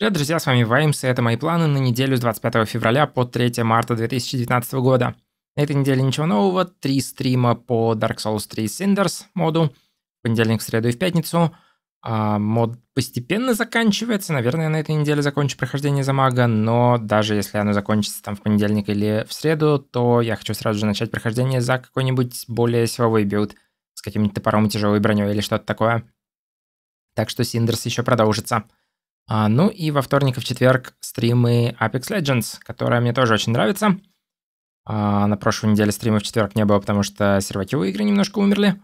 Привет, друзья, с вами Ваймс, и это мои планы на неделю с 25 февраля по 3 марта 2019 года. На этой неделе ничего нового, три стрима по Dark Souls 3 Cinders моду, в понедельник, в среду и в пятницу. А, мод постепенно заканчивается, наверное, на этой неделе закончу прохождение за мага, но даже если оно закончится там в понедельник или в среду, то я хочу сразу же начать прохождение за какой-нибудь более силовой билд с каким-нибудь топором, и тяжелой броней или что-то такое. Так что Синдерс еще продолжится. А, ну и во вторник и в четверг стримы Apex Legends, которая мне тоже очень нравится. А, на прошлой неделе стрима в четверг не было, потому что сервативы игры немножко умерли.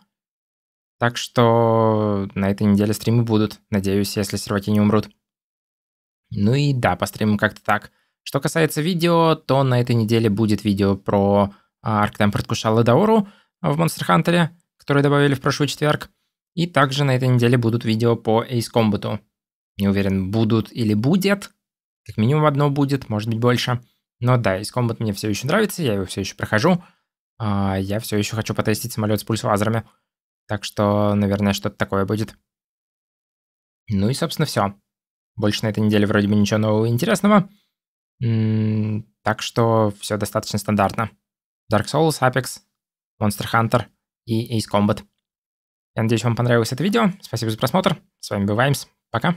Так что на этой неделе стримы будут, надеюсь, если серваки не умрут. Ну и да, по стримам как-то так. Что касается видео, то на этой неделе будет видео про Арктем предвкушал Даору в Monster Хантере, который добавили в прошлый четверг. И также на этой неделе будут видео по Ace Combat не уверен, будут или будет. Как минимум одно будет, может быть больше. Но да, из Combat мне все еще нравится, я его все еще прохожу. А я все еще хочу потестить самолет с пульсвазерами. Так что, наверное, что-то такое будет. Ну и, собственно, все. Больше на этой неделе вроде бы ничего нового и интересного. так что все достаточно стандартно. Dark Souls, Apex, Monster Hunter и Ace Combat. Я надеюсь, вам понравилось это видео. Спасибо за просмотр. С вами был Ваймс. Пока.